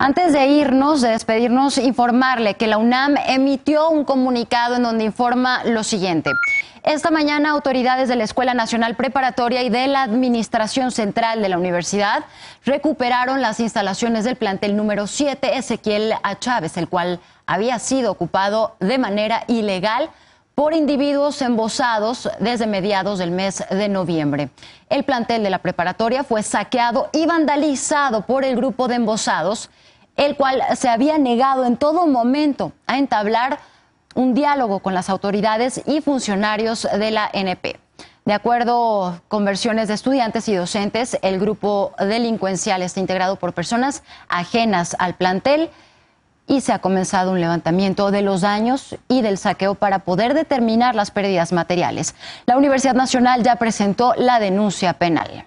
Antes de irnos, de despedirnos, informarle que la UNAM emitió un comunicado en donde informa lo siguiente. Esta mañana autoridades de la Escuela Nacional Preparatoria y de la Administración Central de la Universidad recuperaron las instalaciones del plantel número 7 Ezequiel A. Chávez, el cual había sido ocupado de manera ilegal por individuos embosados desde mediados del mes de noviembre. El plantel de la preparatoria fue saqueado y vandalizado por el grupo de embosados, el cual se había negado en todo momento a entablar un diálogo con las autoridades y funcionarios de la NP. De acuerdo con versiones de estudiantes y docentes, el grupo delincuencial está integrado por personas ajenas al plantel y se ha comenzado un levantamiento de los daños y del saqueo para poder determinar las pérdidas materiales. La Universidad Nacional ya presentó la denuncia penal.